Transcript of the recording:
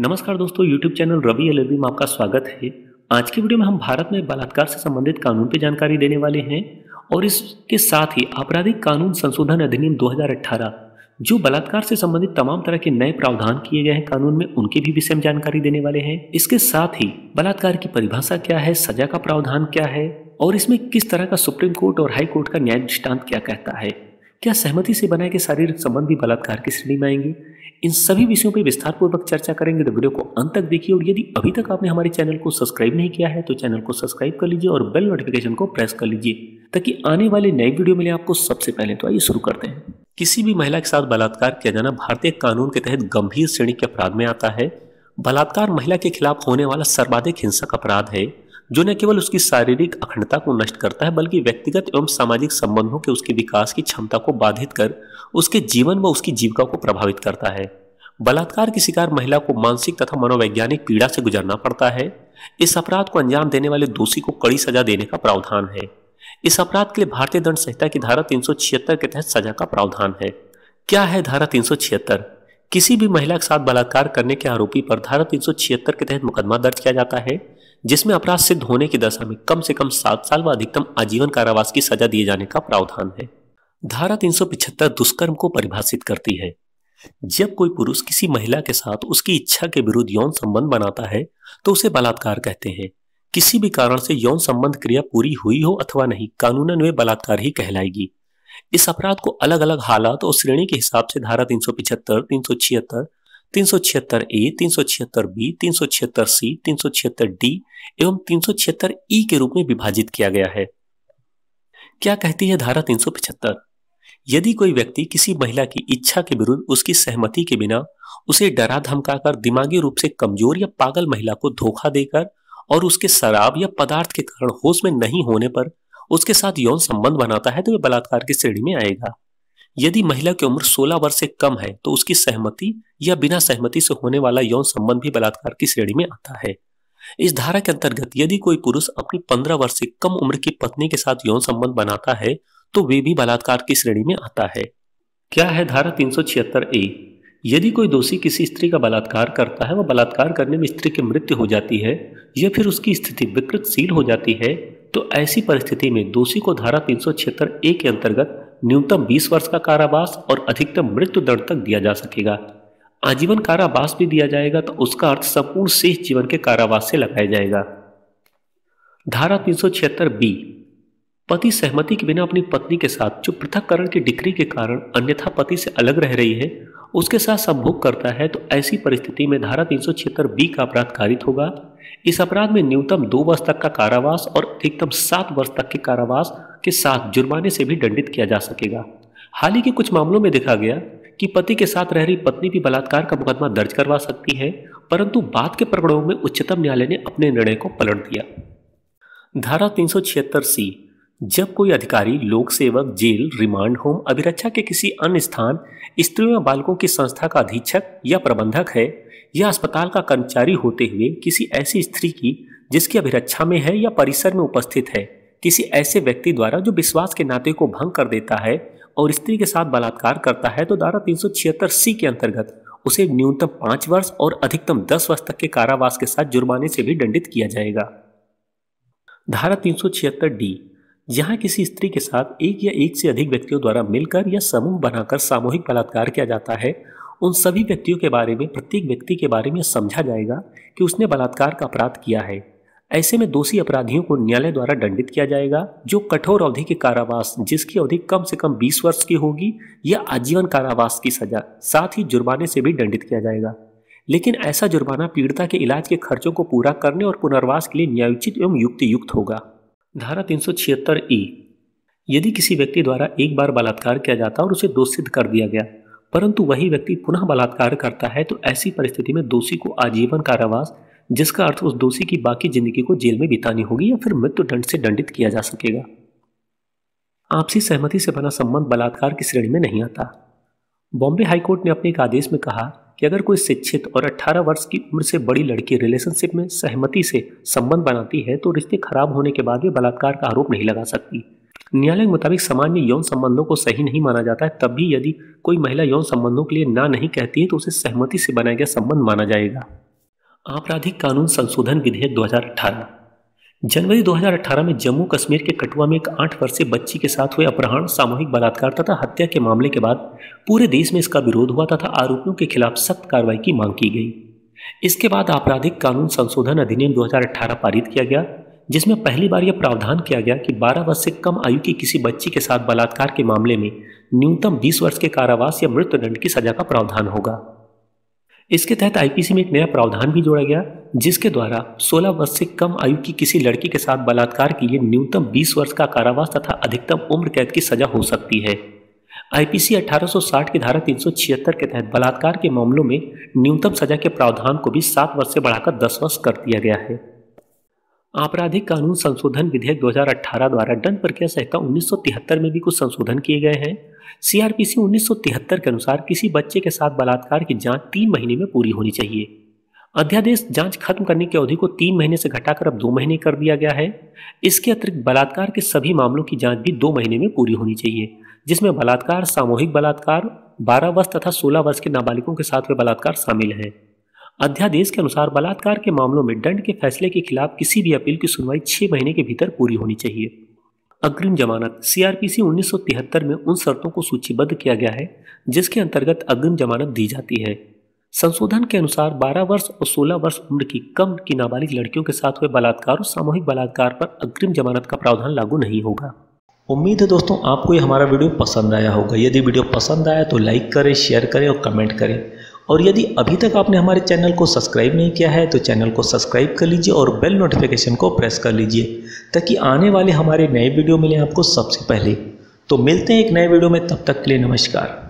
नमस्कार दोस्तों YouTube channel Ravi L में आपका स्वागत है आज की वीडियो में हम भारत में बलात्कार से संबंधित कानून पर जानकारी देने वाले हैं और इसके साथ ही आपराधिक कानून संशोधन अधिनियम 2018 जो बलात्कार से संबंधित तमाम तरह के नए प्रावधान किए गए हैं कानून में उनके भी विषय में जानकारी देने वाले हैं इसके साथ ही बलात्कार की परिभाषा क्या है सजा का प्रावधान क्या है और इसमें किस तरह का सुप्रीम कोर्ट और हाई कोर्ट का न्याय दृष्टांत क्या कहता है क्या सहमति से बनाए के शारीरिक संबंध भी बलात्कार की श्रेणी में आएंगे इन सभी विषयों पर विस्तारपूर्वक चर्चा करेंगे तो वीडियो को अंत तक देखिए और यदि अभी तक आपने हमारे चैनल को सब्सक्राइब नहीं किया है तो चैनल को सब्सक्राइब कर लीजिए और बेल नोटिफिकेशन को प्रेस कर लीजिए ताकि आने वाले नए वीडियो मिले आपको सबसे पहले तो आइए शुरू करते हैं किसी भी महिला के साथ बलात्कार किया जाना भारतीय कानून के तहत गंभीर श्रेणी के अपराध में आता है बलात्कार महिला के खिलाफ होने वाला सर्वाधिक हिंसक अपराध है जो न केवल उसकी शारीरिक अखंडता को नष्ट करता है बल्कि व्यक्तिगत एवं सामाजिक संबंधों के उसके विकास की क्षमता को बाधित कर उसके जीवन व उसकी जीविका को प्रभावित करता है बलात्कार की शिकार महिला को मानसिक तथा मनोवैज्ञानिक पीड़ा से गुजरना पड़ता है इस अपराध को अंजाम देने वाले दोषी को कड़ी सजा देने का प्रावधान है इस अपराध के लिए भारतीय दंड संहिता की धारा तीन के तहत सजा का प्रावधान है क्या है धारा तीन किसी भी महिला के साथ बलात्कार करने के आरोपी पर धारा तीन के तहत मुकदमा दर्ज किया जाता है जिसमें अपराध सिद्ध होने की दशा में कम से कम सात साल व अधिकतम आजीवन कारावास की सजा दिए जाने का प्रावधान है धारा तीन दुष्कर्म को परिभाषित करती है जब कोई पुरुष किसी महिला के साथ उसकी इच्छा के विरुद्ध यौन संबंध बनाता है तो उसे बलात्कार कहते हैं किसी भी कारण से यौन संबंध क्रिया पूरी हुई हो अथवा नहीं कानूनन वे बलात्कार ही कहलाएगी इस अपराध को अलग अलग हालात और श्रेणी के हिसाब से धारा तीन तीन सौ पिछहत्तर सौ छिहत्तर तीन सौ छिहत्तर ए तीन सौ छिहत्तर बी तीन सौ छिहत्तर सी तीन सौ छिहत्तर डी एवं तीन सौ छिहत्तर ई के रूप में विभाजित किया गया है क्या कहती है धारा तीन सौ पिछहत्तर यदि कोई व्यक्ति किसी महिला की इच्छा के विरुद्ध उसकी सहमति के बिना उसे डरा धमकाकर दिमागी रूप से कमजोर या पागल महिला को धोखा देकर और उसके शराब या पदार्थ के कारण होश में नहीं होने पर उसके साथ यौन संबंध बनाता है तो वह बलात्कार की श्रेणी में आएगा यदि महिला की उम्र 16 वर्ष से कम है तो उसकी सहमति या बिना सहमति से होने वाला यौन संबंध भी बलात्कार की श्रेणी में आता है इस धारा के अंतर्गत यदि कोई पुरुष अपनी 15 वर्ष से कम उम्र की पत्नी के साथ यौन संबंध बनाता है तो वे भी बलात्कार की श्रेणी में आता है क्या है धारा तीन ए यदि कोई दोषी किसी स्त्री का बलात्कार करता है वह बलात्कार करने में स्त्री की मृत्यु हो जाती है या फिर उसकी स्थिति विकृतशील हो जाती है तो ऐसी परिस्थिति में दोषी को धारा तीन ए के अंतर्गत न्यूनतम 20 वर्ष का कारावास और अधिकतम मृत्यु दंड तक दिया जा सकेगा आजीवन कारावास भी दिया जाएगा तो उसका अर्थ संपूर्ण शेष जीवन के कारावास से लगाया जाएगा धारा तीन बी पति सहमति के बिना अपनी पत्नी के साथ जो पृथककरण की डिक्री के कारण अन्यथा पति से अलग रह रही है उसके साथ संभोग करता है तो ऐसी परिस्थिति में धारा तीन बी का अपराध कारित होगा इस अपराध में न्यूनतम दो वर्ष तक का कारावास और अधिकतम सात वर्ष तक के कारावास के साथ जुर्माने से भी दंडित किया जा सकेगा हाल ही के कुछ मामलों में देखा गया कि पति के साथ रह रही पत्नी भी बलात्कार का मुकदमा दर्ज करवा सकती है परंतु बाद के प्रकरणों में उच्चतम न्यायालय ने अपने निर्णय को पलट दिया धारा तीन सी जब कोई अधिकारी लोक सेवक जेल रिमांड होम अभिरक्षा के किसी अन्य स्थान स्त्रियों या बालकों की संस्था का अधीक्षक या प्रबंधक है या अस्पताल का कर्मचारी होते हुए किसी ऐसी स्त्री की जिसकी अभिरक्षा में है या परिसर में उपस्थित है किसी ऐसे व्यक्ति द्वारा जो विश्वास के नाते को भंग कर देता है और स्त्री के साथ बलात्कार करता है तो धारा तीन सी के अंतर्गत उसे न्यूनतम पांच वर्ष और अधिकतम दस वर्ष तक के कारावास के साथ जुर्माने से भी दंडित किया जाएगा धारा तीन डी जहां किसी स्त्री के साथ एक या एक से अधिक व्यक्तियों द्वारा मिलकर या समूह बनाकर सामूहिक बलात्कार किया जाता है उन सभी व्यक्तियों के बारे में प्रत्येक व्यक्ति के बारे में समझा जाएगा कि उसने बलात्कार का अपराध किया है ऐसे में दोषी अपराधियों को न्यायालय द्वारा दंडित किया जाएगा जो कठोर अवधि के कारावास जिसकी अवधि कम से कम 20 वर्ष की होगी या आजीवन कारावास की सजा साथ ही जुर्माने से भी दंडित किया जाएगा लेकिन ऐसा जुर्माना पीड़िता के इलाज के खर्चों को पूरा करने और पुनर्वास के लिए न्यायोचित एवं युक्ति युक्त होगा धारा तीन ई यदि किसी व्यक्ति द्वारा एक बार बलात्कार किया जाता और उसे दोष सिद्ध कर दिया गया परंतु वही व्यक्ति पुनः बलात्कार करता है तो ऐसी परिस्थिति में दोषी को आजीवन कारावास जिसका अर्थ उस दोषी की बाकी जिंदगी को जेल में बितानी होगी या फिर मृत्यु दंड से दंडित किया जा सकेगा आपसी सहमति से बना संबंध बलात्कार की श्रेणी में नहीं आता बॉम्बे हाईकोर्ट ने अपने एक आदेश में कहा कि अगर कोई शिक्षित और 18 वर्ष की उम्र से बड़ी लड़की रिलेशनशिप में सहमति से संबंध बनाती है तो रिश्ते खराब होने के बाद भी बलात्कार का आरोप नहीं लगा सकती न्यायालय के मुताबिक समाज में यौन संबंधों को सही नहीं माना जाता है तब भी यदि कोई महिला यौन संबंधों के लिए ना नहीं कहती है तो उसे सहमति से बनाया गया संबंध माना जाएगा आपराधिक कानून संशोधन विधेयक 2018 जनवरी 2018 में जम्मू कश्मीर के कटुआ में एक आठ वर्षीय बच्ची के साथ हुए अपहरण सामूहिक बलात्कार तथा हत्या के मामले के बाद पूरे देश में इसका विरोध हुआ तथा आरोपियों के खिलाफ सख्त कार्रवाई की मांग की गई इसके बाद आपराधिक कानून संशोधन अधिनियम 2018 पारित किया गया जिसमें पहली बार यह प्रावधान किया गया कि 12 वर्ष से कम आयु की किसी बच्ची के साथ बलात्कार के मामले में न्यूनतम 20 वर्ष के कारावास या मृत्युदंड की सजा का प्रावधान होगा इसके तहत आईपीसी में एक नया प्रावधान भी जोड़ा गया जिसके द्वारा 16 वर्ष से कम आयु की किसी लड़की के साथ बलात्कार के लिए न्यूनतम 20 वर्ष का कारावास तथा अधिकतम उम्र कैद की सजा हो सकती है आईपीसी 1860 की धारा 376 के तहत बलात्कार के मामलों में न्यूनतम सजा के प्रावधान को भी सात वर्ष से बढ़ाकर दस वर्ष कर दिया गया है आपराधिक कानून संशोधन विधेयक 2018 द्वारा डन प्रक्रिया संहिता 1973 में भी कुछ संशोधन किए गए हैं सीआरपीसी 1973 के अनुसार किसी बच्चे के साथ बलात्कार की जांच तीन महीने में पूरी होनी चाहिए अध्यादेश जांच खत्म करने की अवधि को तीन महीने से घटाकर अब दो महीने कर दिया गया है इसके अतिरिक्त बलात्कार के सभी मामलों की जांच भी दो महीने में पूरी होनी चाहिए जिसमें बलात्कार सामूहिक बलात्कार बारह वर्ष तथा सोलह वर्ष के नाबालिगों के साथ हुए बलात्कार शामिल हैं अध्यादेश के अनुसार बलात्कार के मामलों में दंड के फैसले के खिलाफ किसी भी अपील की सुनवाई छह महीने के भीतर पूरी होनी चाहिए अग्रिम जमानत सीआरपीसी 1973 में उन शर्तों को सूचीबद्ध किया गया है जिसके अंतर्गत अग्रिम जमानत दी जाती है संशोधन के अनुसार 12 वर्ष और 16 वर्ष उम्र की कम की नाबालिग लड़कियों के साथ हुए बलात्कार और सामूहिक बलात्कार पर अग्रिम जमानत का प्रावधान लागू नहीं होगा उम्मीद है दोस्तों आपको ये हमारा वीडियो पसंद आया होगा यदि वीडियो पसंद आया तो लाइक करें शेयर करें और कमेंट करें और यदि अभी तक आपने हमारे चैनल को सब्सक्राइब नहीं किया है तो चैनल को सब्सक्राइब कर लीजिए और बेल नोटिफिकेशन को प्रेस कर लीजिए ताकि आने वाले हमारे नए वीडियो मिलें आपको सबसे पहले तो मिलते हैं एक नए वीडियो में तब तक के लिए नमस्कार